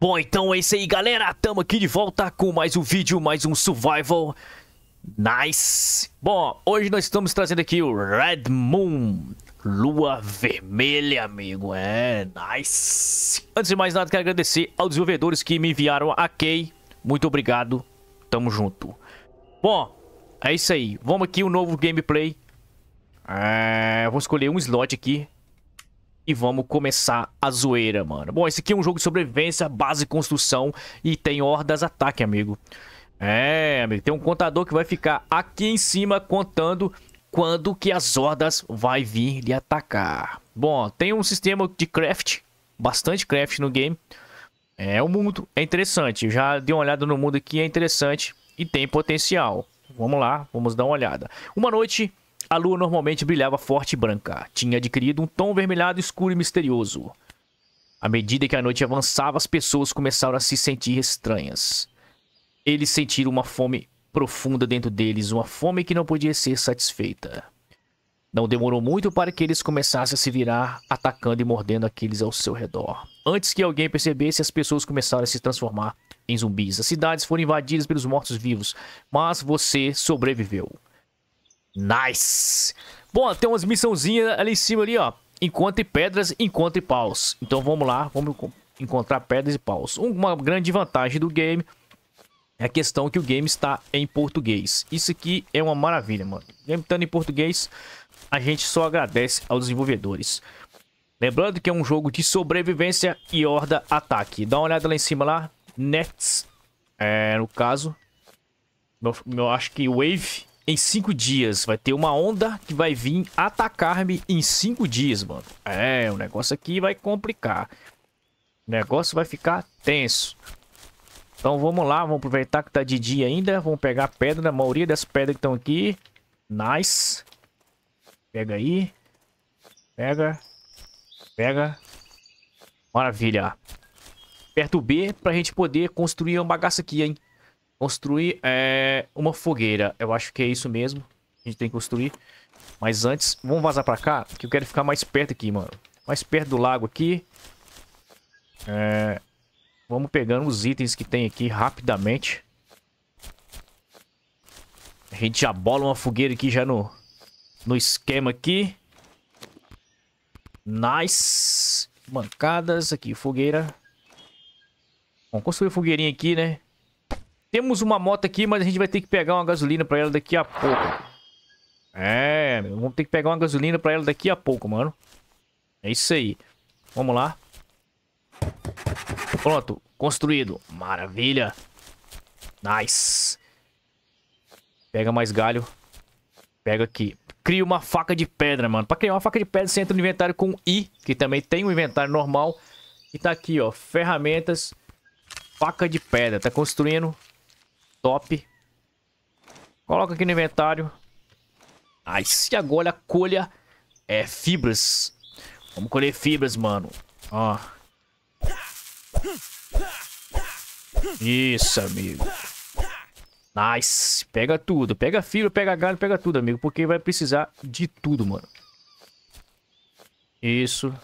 Bom, então é isso aí, galera. Tamo aqui de volta com mais um vídeo, mais um survival. Nice! Bom, hoje nós estamos trazendo aqui o Red Moon. Lua Vermelha, amigo. É, nice! Antes de mais nada, quero agradecer aos desenvolvedores que me enviaram a key. Muito obrigado. Tamo junto. Bom, é isso aí. Vamos aqui, o um novo gameplay. É, vou escolher um slot aqui e vamos começar a zoeira, mano. Bom, esse aqui é um jogo de sobrevivência, base construção e tem hordas ataque, amigo. É, amigo, tem um contador que vai ficar aqui em cima contando quando que as hordas vai vir lhe atacar. Bom, tem um sistema de craft, bastante craft no game. É, o mundo é interessante. já dei uma olhada no mundo aqui, é interessante e tem potencial. Vamos lá, vamos dar uma olhada. Uma noite a lua normalmente brilhava forte e branca, tinha adquirido um tom vermelhado escuro e misterioso. À medida que a noite avançava, as pessoas começaram a se sentir estranhas. Eles sentiram uma fome profunda dentro deles, uma fome que não podia ser satisfeita. Não demorou muito para que eles começassem a se virar, atacando e mordendo aqueles ao seu redor. Antes que alguém percebesse, as pessoas começaram a se transformar em zumbis. As cidades foram invadidas pelos mortos-vivos, mas você sobreviveu. Nice! Bom, tem umas missãozinhas ali em cima ali, ó. Encontre pedras, encontre paus. Então vamos lá, vamos encontrar pedras e paus. Uma grande vantagem do game é a questão que o game está em português. Isso aqui é uma maravilha, mano. O game estando em português, a gente só agradece aos desenvolvedores. Lembrando que é um jogo de sobrevivência e horda ataque. Dá uma olhada lá em cima lá. Nets, é, no caso. Eu, eu acho que Wave em cinco dias. Vai ter uma onda que vai vir atacar-me em cinco dias, mano. É, o negócio aqui vai complicar. O negócio vai ficar tenso. Então vamos lá, vamos aproveitar que tá de dia ainda. Vamos pegar a pedra, a maioria das pedras que estão aqui. Nice. Pega aí. Pega. Pega. Maravilha. Aperta o B pra gente poder construir uma bagaça aqui, hein. Construir é, uma fogueira. Eu acho que é isso mesmo. A gente tem que construir. Mas antes, vamos vazar pra cá, que eu quero ficar mais perto aqui, mano. Mais perto do lago aqui. É, vamos pegando os itens que tem aqui rapidamente. A gente já bola uma fogueira aqui já no, no esquema aqui. Nice. Bancadas aqui, fogueira. Vamos construir fogueirinha aqui, né? Temos uma moto aqui, mas a gente vai ter que pegar uma gasolina pra ela daqui a pouco. É, vamos ter que pegar uma gasolina pra ela daqui a pouco, mano. É isso aí. Vamos lá. Pronto, construído. Maravilha. Nice. Pega mais galho. Pega aqui. Cria uma faca de pedra, mano. Pra criar uma faca de pedra, você entra no inventário com I, que também tem um inventário normal. E tá aqui, ó. Ferramentas. Faca de pedra. Tá construindo. Top. Coloca aqui no inventário. Nice. E agora colha é, fibras. Vamos colher fibras, mano. Ó. Isso, amigo. Nice. Pega tudo. Pega fibra, pega galho, pega tudo, amigo. Porque vai precisar de tudo, mano. Isso.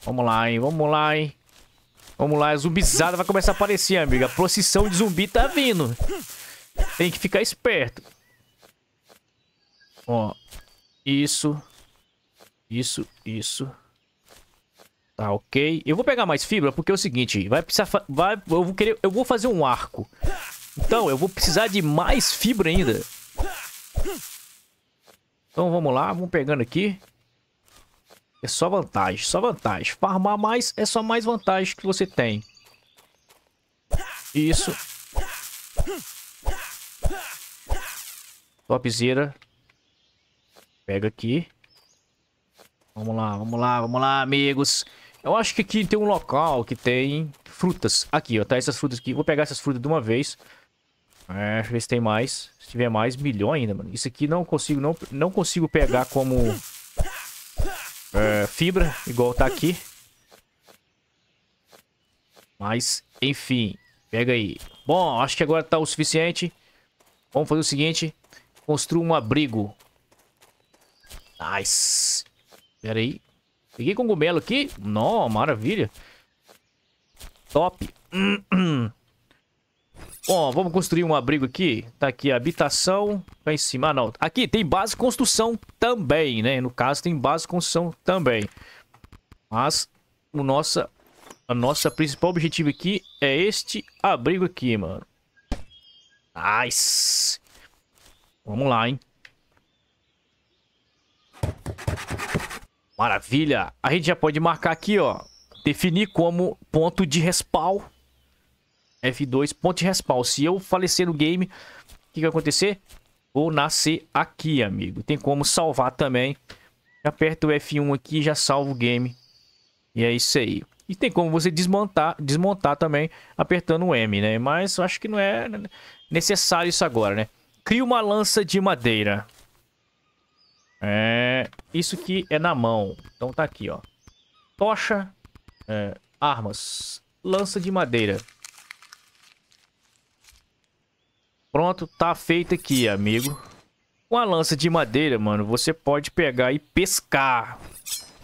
Vamos lá, hein. Vamos lá, hein. Vamos lá, a zumbizada vai começar a aparecer, amiga. A procissão de zumbi tá vindo. Tem que ficar esperto. Ó. Isso. Isso, isso. Tá, ok. Eu vou pegar mais fibra porque é o seguinte, vai precisar... Vai, eu, vou querer, eu vou fazer um arco. Então, eu vou precisar de mais fibra ainda. Então, vamos lá. Vamos pegando aqui. É só vantagem, só vantagem. Farmar mais é só mais vantagem que você tem. Isso. Topzera. Pega aqui. Vamos lá, vamos lá, vamos lá, amigos. Eu acho que aqui tem um local que tem frutas. Aqui, ó, tá essas frutas aqui. Vou pegar essas frutas de uma vez. É, deixa eu ver se tem mais. Se tiver mais, milhão ainda, mano. Isso aqui não consigo, não, não consigo pegar como é, fibra, igual tá aqui. Mas, enfim, pega aí. Bom, acho que agora tá o suficiente. Vamos fazer o seguinte. Construa um abrigo. Nice. Pera aí. Peguei cogumelo aqui. Não, maravilha. Top. Bom, vamos construir um abrigo aqui. Tá aqui habitação. Tá em cima, ah, não. Aqui tem base construção também, né? No caso, tem base construção também. Mas o nossa, a nossa principal objetivo aqui é este abrigo aqui, mano. Nice! Vamos lá, hein? Maravilha! A gente já pode marcar aqui, ó. Definir como ponto de respawn F2, ponto respawn. Se eu falecer no game, o que, que vai acontecer? Vou nascer aqui, amigo. Tem como salvar também. Aperta o F1 aqui já salva o game. E é isso aí. E tem como você desmontar, desmontar também apertando o M, né? Mas eu acho que não é necessário isso agora, né? Cria uma lança de madeira. É... Isso que é na mão. Então tá aqui, ó. Tocha. É, armas. Lança de madeira. Pronto, tá feito aqui, amigo. Com a lança de madeira, mano, você pode pegar e pescar.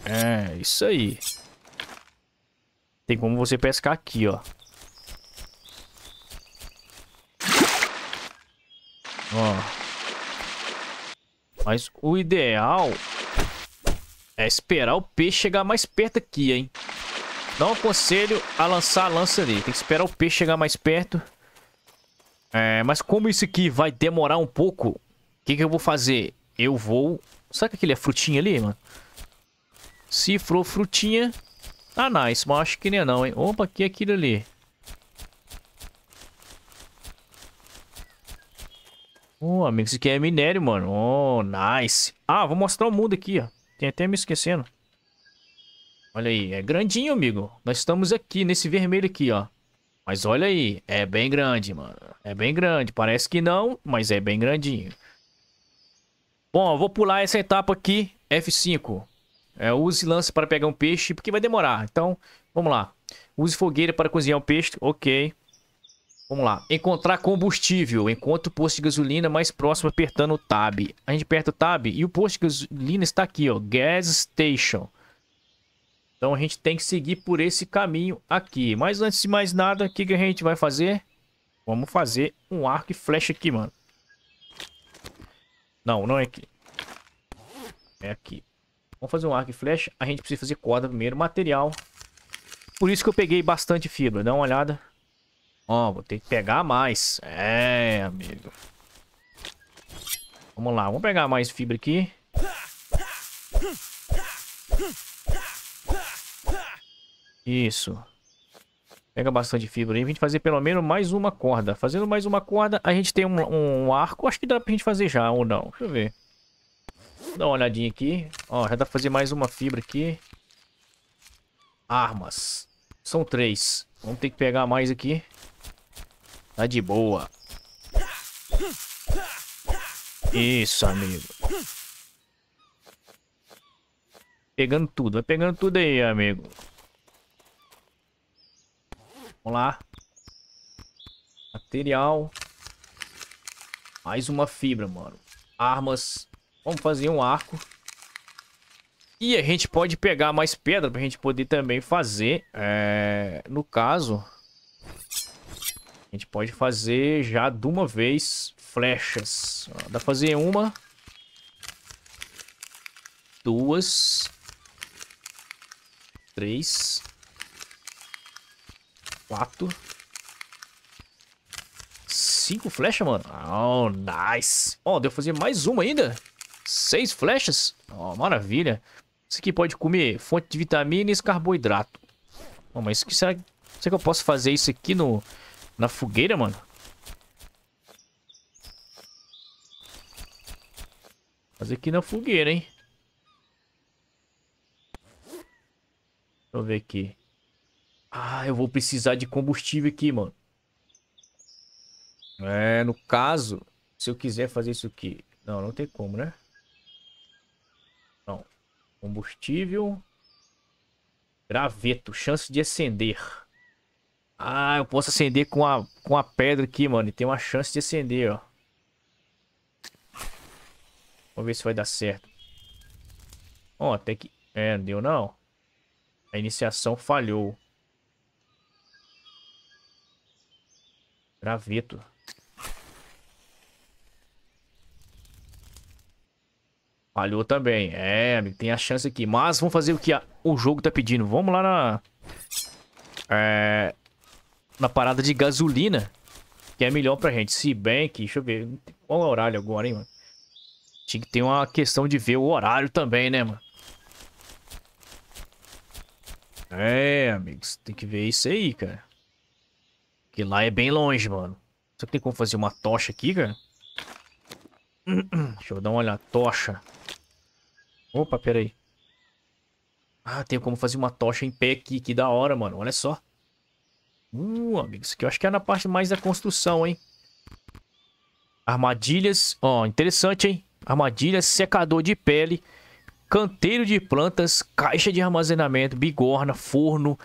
É, isso aí. Tem como você pescar aqui, ó. Ó. Mas o ideal é esperar o peixe chegar mais perto aqui, hein? Não aconselho a lançar a lança ali. Tem que esperar o peixe chegar mais perto é, mas como isso aqui vai demorar um pouco, o que, que eu vou fazer? Eu vou... Será que aquele é frutinha ali, mano? Se for frutinha... Ah, nice. Mas eu acho que nem é não, hein? Opa, aqui é aquilo ali. Oh, amigo, isso aqui é minério, mano. Oh, nice. Ah, vou mostrar o mundo aqui, ó. Tem até me esquecendo. Olha aí, é grandinho, amigo. Nós estamos aqui, nesse vermelho aqui, ó. Mas olha aí, é bem grande, mano. É bem grande. Parece que não, mas é bem grandinho. Bom, eu vou pular essa etapa aqui, F5. É, use lance para pegar um peixe, porque vai demorar. Então, vamos lá. Use fogueira para cozinhar um peixe. Ok. Vamos lá. Encontrar combustível. Encontre o posto de gasolina mais próximo apertando o tab. A gente aperta o tab e o posto de gasolina está aqui, ó. Gas Station. Então a gente tem que seguir por esse caminho aqui. Mas antes de mais nada, o que, que a gente vai fazer? Vamos fazer um arco e flecha aqui, mano. Não, não é aqui. É aqui. Vamos fazer um arco e flecha. A gente precisa fazer corda primeiro, material. Por isso que eu peguei bastante fibra. Dá uma olhada. Ó, oh, vou ter que pegar mais. É, amigo. Vamos lá, vamos pegar mais fibra aqui. Isso. Pega bastante fibra aí. A gente fazer pelo menos mais uma corda. Fazendo mais uma corda, a gente tem um, um arco. Acho que dá pra gente fazer já, ou não. Deixa eu ver. Dá uma olhadinha aqui. Ó, já dá pra fazer mais uma fibra aqui. Armas. São três. Vamos ter que pegar mais aqui. Tá de boa. Isso, amigo. Pegando tudo. Vai pegando tudo aí, amigo. Vamos lá. Material. Mais uma fibra, mano. Armas. Vamos fazer um arco. E a gente pode pegar mais pedra pra gente poder também fazer. É... No caso, a gente pode fazer já de uma vez flechas. Ó, dá pra fazer uma. Duas. Três. Quatro. Cinco flechas, mano. Oh, nice. Ó, oh, deu fazer mais uma ainda. Seis flechas. Ó, oh, maravilha. Isso aqui pode comer fonte de vitaminas e carboidrato. Oh, mas que será, será que eu posso fazer isso aqui no, na fogueira, mano? Fazer aqui na fogueira, hein? Deixa eu ver aqui. Ah, eu vou precisar de combustível aqui, mano. É, no caso, se eu quiser fazer isso aqui. Não, não tem como, né? Não. Combustível. Graveto. Chance de acender. Ah, eu posso acender com a, com a pedra aqui, mano. E tem uma chance de acender, ó. Vamos ver se vai dar certo. Ó, oh, até que... É, não deu não. A iniciação falhou. Graveto. Falhou também. É, amigo, tem a chance aqui. Mas vamos fazer o que a... o jogo tá pedindo. Vamos lá na... É... Na parada de gasolina. Que é melhor pra gente. Se bem que... Deixa eu ver. Qual é o horário agora, hein, mano? Tinha que ter uma questão de ver o horário também, né, mano? É, amigos. Tem que ver isso aí, cara. Que lá é bem longe, mano. Só que tem como fazer uma tocha aqui, cara? Deixa eu dar uma olhada. Tocha. Opa, peraí. Ah, tem como fazer uma tocha em pé aqui. Que da hora, mano. Olha só. Uh, amigo. Isso aqui eu acho que é na parte mais da construção, hein? Armadilhas. Ó, oh, interessante, hein? Armadilhas, secador de pele, canteiro de plantas, caixa de armazenamento, bigorna, forno,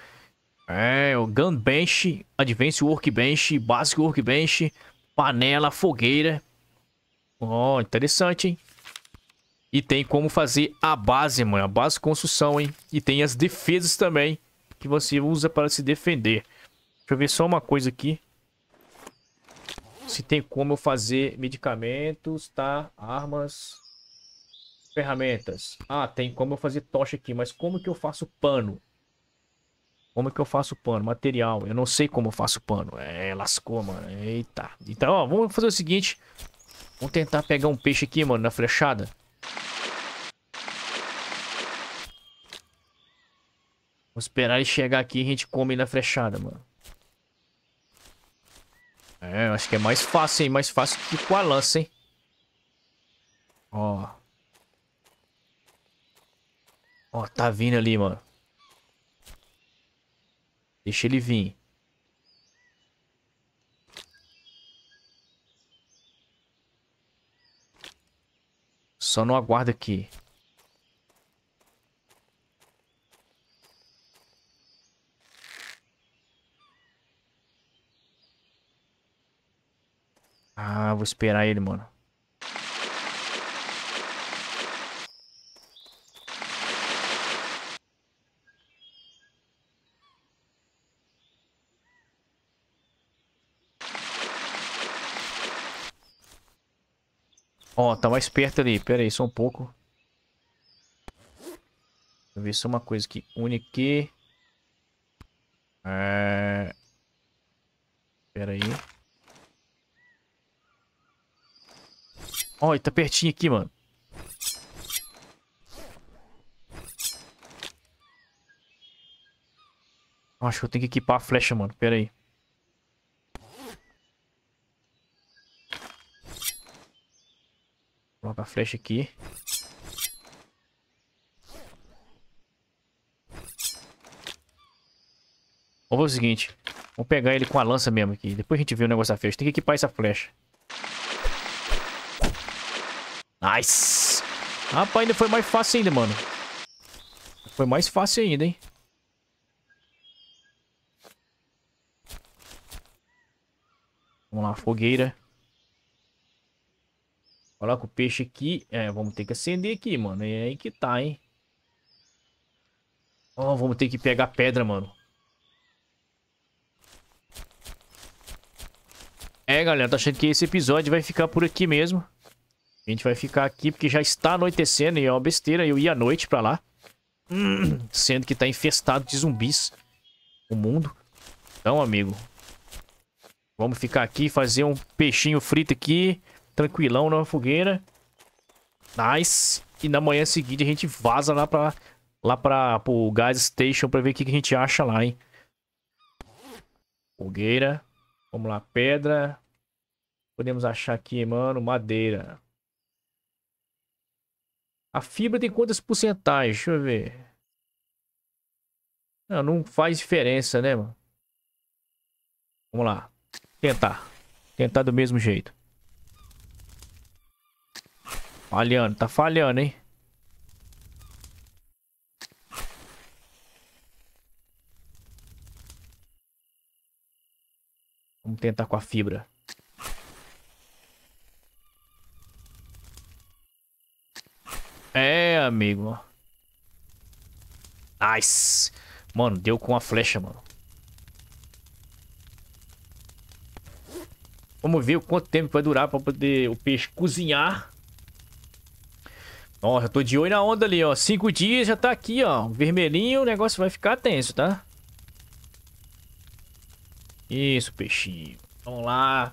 é, o Gunbench, Advance Workbench, Basic Workbench, panela, fogueira. Ó, oh, interessante, hein? E tem como fazer a base, mano. A base de construção, hein? E tem as defesas também que você usa para se defender. Deixa eu ver só uma coisa aqui. Se tem como eu fazer medicamentos, tá? Armas, ferramentas. Ah, tem como eu fazer tocha aqui. Mas como que eu faço pano? Como é que eu faço pano? Material. Eu não sei como eu faço pano. É, lascou, mano. Eita. Então, ó, vamos fazer o seguinte. Vamos tentar pegar um peixe aqui, mano, na flechada. Vou esperar ele chegar aqui e a gente come na flechada, mano. É, eu acho que é mais fácil, hein? Mais fácil que com a lança, hein? Ó. Ó, tá vindo ali, mano. Deixa ele vir. Só não aguarda aqui. Ah, vou esperar ele, mano. Ó, oh, tá mais perto ali. Pera aí, só um pouco. Deixa eu ver se é uma coisa que une aqui. É... Pera aí. Ó, oh, ele tá pertinho aqui, mano. Acho que eu tenho que equipar a flecha, mano. Pera aí. Coloca a flecha aqui. Vamos fazer o seguinte. Vamos pegar ele com a lança mesmo aqui. Depois a gente vê o negócio da flecha. Tem que equipar essa flecha. Nice! Rapaz, ainda foi mais fácil ainda, mano. Foi mais fácil ainda, hein? Vamos lá, fogueira. Coloca o peixe aqui. É, vamos ter que acender aqui, mano. É aí que tá, hein? Ó, oh, vamos ter que pegar pedra, mano. É, galera, tô achando que esse episódio vai ficar por aqui mesmo. A gente vai ficar aqui porque já está anoitecendo e é uma besteira eu ia à noite pra lá. Sendo que tá infestado de zumbis o mundo. Então, amigo, vamos ficar aqui fazer um peixinho frito aqui tranquilão na fogueira. Nice. E na manhã seguinte a gente vaza lá pra, lá pra, pro Gas Station pra ver o que, que a gente acha lá, hein. Fogueira. Vamos lá, pedra. Podemos achar aqui, mano, madeira. A fibra tem quantas porcentagens? Deixa eu ver. Não, não faz diferença, né, mano? Vamos lá. Tentar. Tentar do mesmo jeito. Falhando, tá falhando, hein? Vamos tentar com a fibra. É, amigo. Nice. Mano, deu com a flecha, mano. Vamos ver o quanto tempo vai durar pra poder o peixe cozinhar. Ó, já tô de olho na onda ali, ó. Cinco dias já tá aqui, ó. Vermelhinho, o negócio vai ficar tenso, tá? Isso, peixinho. Vamos lá.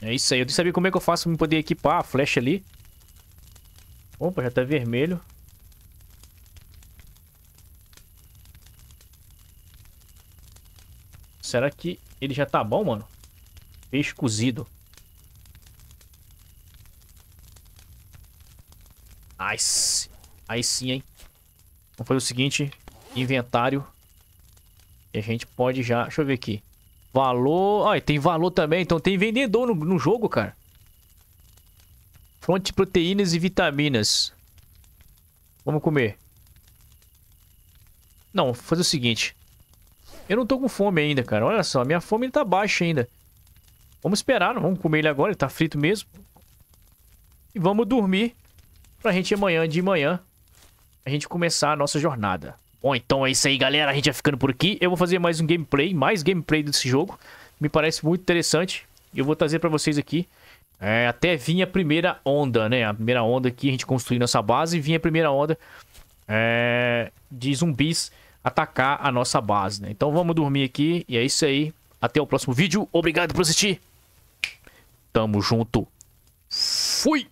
É isso aí. Eu tenho que saber como é que eu faço pra poder equipar a flecha ali. Opa, já tá vermelho. Será que ele já tá bom, mano? Peixe cozido. Nice. Aí sim, hein? Vamos fazer o seguinte. Inventário. E a gente pode já... Deixa eu ver aqui. Valor... Olha, tem valor também. Então tem vendedor no, no jogo, cara. Fonte de proteínas e vitaminas. Vamos comer. Não, vou fazer o seguinte. Eu não tô com fome ainda, cara. Olha só, minha fome tá baixa ainda. Vamos esperar, não vamos comer ele agora. Ele tá frito mesmo. E vamos dormir pra gente amanhã de manhã a gente começar a nossa jornada. Bom, então é isso aí, galera. A gente vai ficando por aqui. Eu vou fazer mais um gameplay, mais gameplay desse jogo. Me parece muito interessante. Eu vou trazer pra vocês aqui. É, até vinha a primeira onda, né? A primeira onda aqui a gente construiu nossa base. Vinha a primeira onda é, de zumbis atacar a nossa base, né? Então vamos dormir aqui. E é isso aí. Até o próximo vídeo. Obrigado por assistir. Tamo junto. Fui!